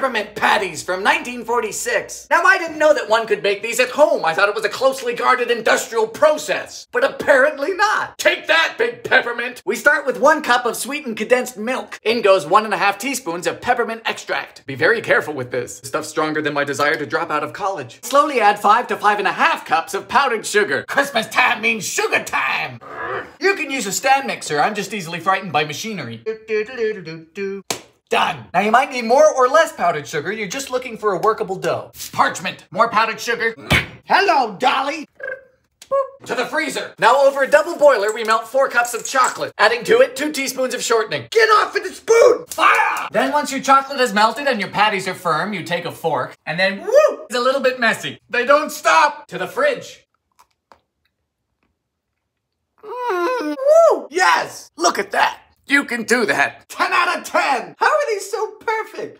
peppermint patties from 1946. Now, I didn't know that one could make these at home. I thought it was a closely guarded industrial process, but apparently not. Take that, big peppermint. We start with one cup of sweetened condensed milk. In goes one and a half teaspoons of peppermint extract. Be very careful with this. Stuff stronger than my desire to drop out of college. Slowly add five to five and a half cups of powdered sugar. Christmas time means sugar time. You can use a stand mixer. I'm just easily frightened by machinery. Do, do, do, Done. Now you might need more or less powdered sugar. You're just looking for a workable dough. Parchment. More powdered sugar. Hello, Dolly. To the freezer. Now over a double boiler, we melt four cups of chocolate, adding to it two teaspoons of shortening. Get off with the spoon! Fire! Then once your chocolate is melted and your patties are firm, you take a fork, and then woo! It's a little bit messy. They don't stop! To the fridge. Mm, woo! Yes! Look at that! You can do that. 10 out of 10! How are these so perfect?